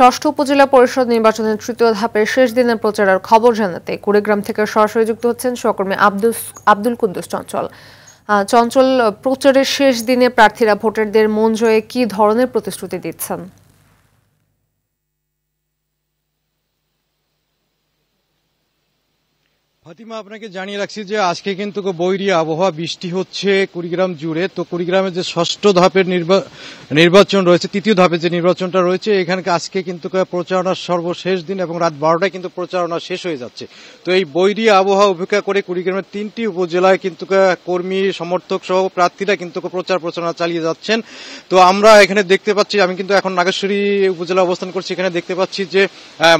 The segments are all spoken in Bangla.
ষষ্ঠ উপজেলা পরিষদ নির্বাচনের তৃতীয় ধাপের শেষ দিনের প্রচারের খবর জানাতে কুড়িগ্রাম থেকে সরাসরি যুক্ত হচ্ছেন সহকর্মী আব্দুল আব্দুল কুদ্দুস চঞ্চল চঞ্চল প্রচারের শেষ দিনে প্রার্থীরা ভোটারদের মন জয়ে কি ধরনের প্রতিশ্রুতি দিচ্ছেন ফাতিমা আপনাকে জানিয়ে রাখছি যে আজকে কিন্তু বৈরী আবহাওয়া বৃষ্টি হচ্ছে কুড়িগ্রাম জুড়ে তো কুড়িগ্রামে যে ষষ্ঠ ধাপের নির্বাচন রয়েছে তৃতীয় ধাপের যে নির্বাচনটা রয়েছে এখানে আজকে কিন্তু প্রচারণার সর্বশেষ দিন এবং রাত বারোটায় কিন্তু প্রচারণা শেষ হয়ে যাচ্ছে তো এই বৈরী আবহাওয়া উপেক্ষা করে কুড়িগ্রামের তিনটি উপজেলায় কিন্তু কর্মী সমর্থক সহ প্রার্থীরা কিন্তু প্রচার প্রচারণা চালিয়ে যাচ্ছেন তো আমরা এখানে দেখতে পাচ্ছি আমি কিন্তু এখন নাগেশ্বরী উপজেলা অবস্থান করছি এখানে দেখতে পাচ্ছি যে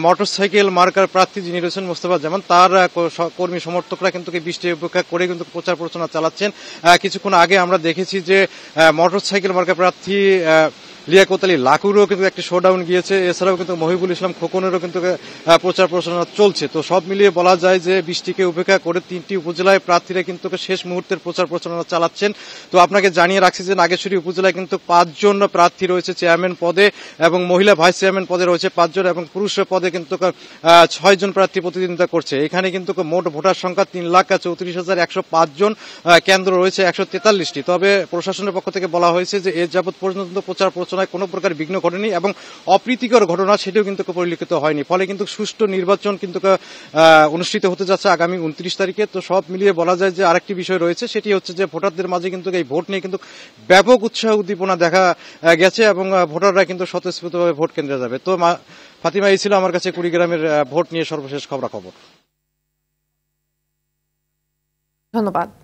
মোটরসাইকেল মার্কার প্রার্থী যিনি রয়েছেন মোস্তফা জামান তার কর্মী সমর্থকরা কিন্তু বৃষ্টি উপেক্ষা করে কিন্তু প্রচার প্রচারণা চালাচ্ছেন কিছুক্ষণ আগে আমরা দেখেছি যে মোটরসাইকেল মার্কা প্রার্থী লিয়াকত আলী লাকুরও কিন্তু একটি শোডাউন গিয়েছে এছাড়াও কিন্তু মহিবুল ইসলাম খোকনেরও কিন্তু প্রচার প্রচারণা চলছে তো সব মিলিয়ে বলা যায় যে বৃষ্টিকে উপেক্ষা করে তিনটি উপজেলায় প্রার্থীরা কিন্তু শেষ মুহূর্তের প্রচার প্রচারণা চালাচ্ছেন তো আপনাকে জানিয়ে রাখছি যে নাগেশ্বরী উপজেলায় কিন্তু পাঁচজন প্রার্থী রয়েছে চেয়ারম্যান পদে এবং মহিলা ভাইস চেয়ারম্যান পদে রয়েছে পাঁচজন এবং পুরুষ পদে কিন্তু ছয়জন প্রার্থী প্রতিদ্বন্দ্বিতা করছে এখানে কিন্তু মোট ভোটার সংখ্যা তিন লাখ চৌত্রিশ হাজার একশো পাঁচজন কেন্দ্র রয়েছে একশো তেতাল্লিশটি তবে প্রশাসনের পক্ষ থেকে বলা হয়েছে যে এ যাবৎ পর্যন্ত প্রচার প্রচার আলোচনায় কোনো প্রকার বিঘ্ন ঘটেনি এবং অপ্রীতিকর ঘটনা সেটিও কিন্তু পরিলক্ষিত হয়নি ফলে কিন্তু সুষ্ঠু নির্বাচন কিন্তু অনুষ্ঠিত হতে যাচ্ছে আগামী উনত্রিশ তারিখে তো সব মিলিয়ে বলা যায় যে আরেকটি বিষয় রয়েছে সেটি হচ্ছে যে ভোটারদের মাঝে কিন্তু এই ভোট নিয়ে কিন্তু ব্যাপক উৎসাহ উদ্দীপনা দেখা গেছে এবং ভোটাররা কিন্তু স্বতঃস্ফূর্তভাবে ভোট কেন্দ্রে যাবে তো ফাতিমা এই ছিল আমার কাছে কুড়িগ্রামের ভোট নিয়ে সর্বশেষ খবরাখবর ধন্যবাদ